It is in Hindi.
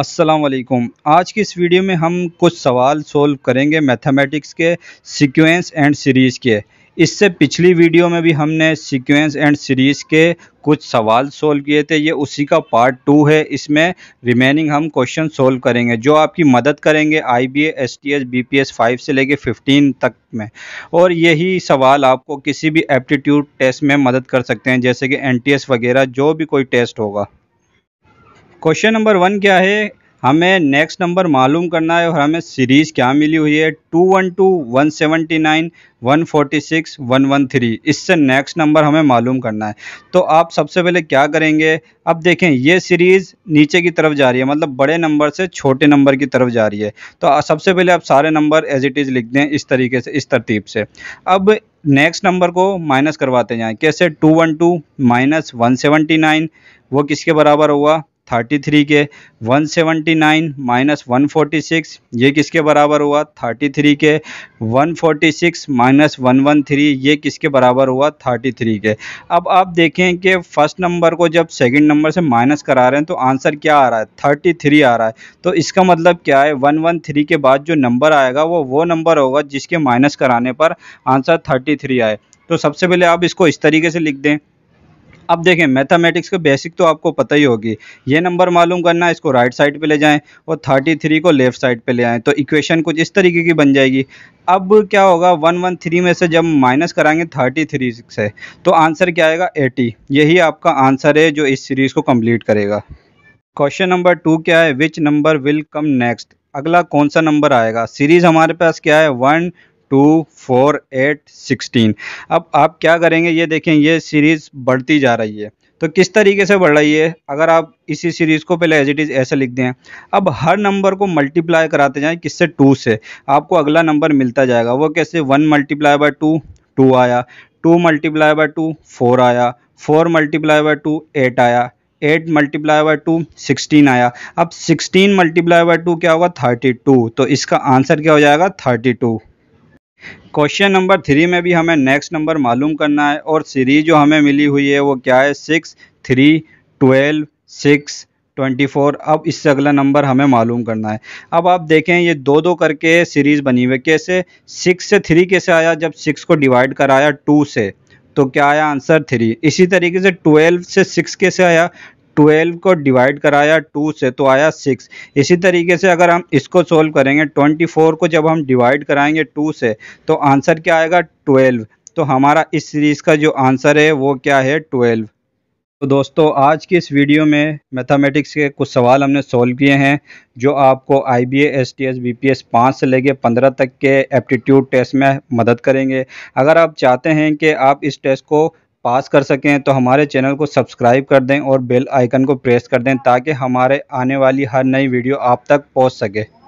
असलकुम आज की इस वीडियो में हम कुछ सवाल सोल्व करेंगे मैथमेटिक्स के सीक्वेंस एंड सीरीज़ के इससे पिछली वीडियो में भी हमने सीक्वेंस एंड सीरीज़ के कुछ सवाल सोल्व किए थे ये उसी का पार्ट टू है इसमें रिमेनिंग हम क्वेश्चन सोल्व करेंगे जो आपकी मदद करेंगे I B S T S B P S five से लेके फिफ्टीन तक में और यही सवाल आपको किसी भी एप्टीट्यूड टेस्ट में मदद कर सकते हैं जैसे कि एन टी एस वगैरह जो भी कोई टेस्ट होगा क्वेश्चन नंबर वन क्या है हमें नेक्स्ट नंबर मालूम करना है और हमें सीरीज़ क्या मिली हुई है two one two one seventy nine one forty six one one three इससे नेक्स्ट नंबर हमें मालूम करना है तो आप सबसे पहले क्या करेंगे अब देखें ये सीरीज़ नीचे की तरफ जा रही है मतलब बड़े नंबर से छोटे नंबर की तरफ जा रही है तो सबसे पहले आप सारे नंबर एज इट इज़ लिख दें इस तरीके से इस तरतीब से अब नेक्स्ट नंबर को माइनस करवाते जाएँ कैसे two one two minus one seventy nine वो किसके बराबर हुआ 33 के 179 माइनस सिक्स ये किसके बराबर हुआ 33 के 146 माइनस थ्री ये किसके बराबर हुआ 33 के अब आप देखें कि फर्स्ट नंबर को जब सेकंड नंबर से माइनस करा रहे हैं तो आंसर क्या आ रहा है 33 आ रहा है तो इसका मतलब क्या है 113 के बाद जो नंबर आएगा वो वो नंबर होगा जिसके माइनस कराने पर आंसर थ्री आए तो सबसे पहले आप इसको इस तरीके से लिख दें अब देखें मैथमेटिक्स के बेसिक तो आपको पता ही होगी ये नंबर मालूम करना इसको राइट साइड पे ले जाएं और 33 को लेफ़्ट साइड पे ले आएँ तो इक्वेशन कुछ इस तरीके की बन जाएगी अब क्या होगा वन वन थ्री में से जब माइनस कराएंगे थर्टी 33 से तो आंसर क्या आएगा एटी यही आपका आंसर है जो इस सीरीज़ को कम्प्लीट करेगा क्वेश्चन नंबर टू क्या है which number will come next अगला कौन सा नंबर आएगा सीरीज़ हमारे पास क्या है one two four eight sixteen अब आप क्या करेंगे ये देखें ये सीरीज़ बढ़ती जा रही है तो किस तरीके से बढ़ रही है अगर आप इसी सीरीज़ को पहले एज इट इज़ ऐसे लिख दें अब हर नंबर को मल्टीप्लाई कराते जाएं किससे टू से आपको अगला नंबर मिलता जाएगा वो कैसे one multiply by two two आया two multiply by two four आया four multiply by two eight आया eight multiply by two sixteen आया अब सिक्सटीन मल्टीप्लाई बाय टू क्या होगा थर्टी टू तो इसका आंसर क्या हो जाएगा thirty two question number three में भी हमें नेक्स्ट नंबर मालूम करना है और सीरीज जो हमें मिली हुई है वो क्या है six three twelve six twenty four अब इससे अगला नंबर हमें मालूम करना है अब आप देखें ये दो दो करके सीरीज़ बनी हुई कैसे सिक्स से थ्री कैसे आया जब सिक्स को डिवाइड कराया टू से तो क्या आया आंसर थ्री इसी तरीके से ट्वेल्व से सिक्स कैसे आया ट्वेल्व को डिवाइड कराया टू से तो आया सिक्स इसी तरीके से अगर हम इसको सोल्व करेंगे ट्वेंटी फोर को जब हम डिवाइड कराएंगे टू से तो आंसर क्या आएगा ट्वेल्व तो हमारा इस सीरीज़ का जो आंसर है वो क्या है ट्वेल्व तो दोस्तों आज की इस वीडियो में मैथमेटिक्स के कुछ सवाल हमने सॉल्व किए हैं जो आपको I B S T S B P S पाँच से लेके पंद्रह तक के एप्टीट्यूड टेस्ट में मदद करेंगे अगर आप चाहते हैं कि आप इस टेस्ट को पास कर सकें तो हमारे चैनल को सब्सक्राइब कर दें और बेल आइकन को प्रेस कर दें ताकि हमारे आने वाली हर नई वीडियो आप तक पहुंच सके